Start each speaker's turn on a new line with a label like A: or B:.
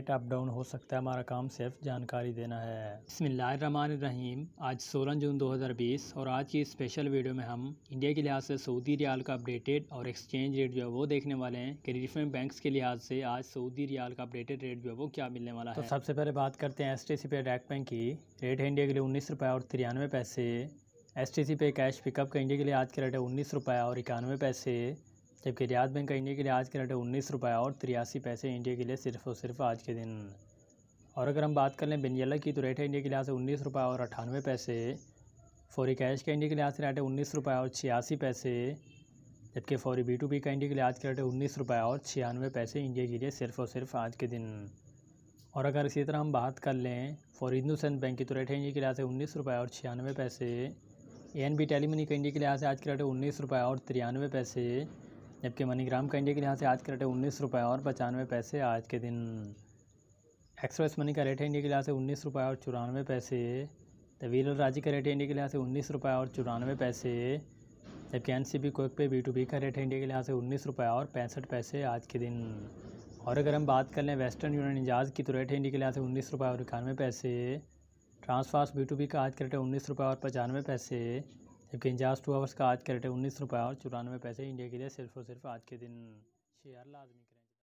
A: rate up down हो सकता है हमारा काम सिर्फ जानकारी देना है इसमें रहीम आज 16 जून 2020 और आज की स्पेशल वीडियो में हम इंडिया के लिहाज से सऊदी रियाल का अपडेटेड और एक्सचेंज रेट जो है वो देखने वाले हैं कि डिफरेंट बैंक के लिहाज से आज सऊदी रियाल का अपडेटेड रेट जो है वो क्या मिलने वाला तो है सबसे पहले बात करते हैं एस टी सी पे डायरेक्ट बैंक की रेट है इंडिया के लिए उन्नीस रुपये और तिरानवे पैसे एस टी सी पे कैश पिकअप का इंडिया के लिए आज के रेट है उन्नीस रुपये और इक्यानवे पैसे जबकि रियाज बैंक का इंडिया के लिए आज के रेट है उन्नीस रुपये और तिरासी पैसे इंडिया के लिए सिर्फ और सिर्फ आज के दिन और अगर हम बात कर लें बेंजला की तो रेट है इंडिया के लिहाज से उन्नीस रुपये और अठानवे पैसे फौरी कैश का इंडिया के लिहाज से रेट है उन्नीस रुपये और छियासी पैसे जबकि फौरी बी टू बी का इंडिया के लिए आज के रेट है उन्नीस रुपये और छियानवे पैसे इंडिया के लिए सिर्फ और सिर्फ आज के दिन और अगर इसी तरह हम बात कर लें फॉर हिंदुस्तान बैंक की तो रेट है इंडिया के लिहाज से उन्नीस रुपये और छियानवे पैसे ए एन बी टेलीमनी का इंडिया के लिहाज से आज के रेट है उन्नीस रुपये और तिरानवे पैसे जबकि मनीग्राम का इंडिया के लिहाज से आज का रेट है उन्नीस रुपये और पचानवे पैसे आज के दिन एक्सप्रेस मनी का रेट है इंडिया के लिहाज से उन्नीस रुपये और चौरानवे पैसे तवील और राजी का रेट है इंडिया के लिहाज से उन्नीस रुपये और चौरानवे पैसे जबकि N C B quick pay B to B का रेट है इंडिया के लिहाज से उन्नीस रुपये और पैंसठ पैसे आज के दिन और अगर हम बात कर लें वेस्टर्न यूनियन इंजाज की तो रेट है इंडिया के लिहाज से उन्नीस रुपये और इक्यानवे पैसे ट्रांसफास्ट बी टू बी का आज का रेट है उन्नीस रुपये और पचानवे पैसे जबकि इंजाज टू आवर्स का आज का रेट है उन्नीस रुपये और चौरानवे पैसे इंडिया के लिए सिर्फ और सिर्फ आज के दिन शेयर लाजमी करें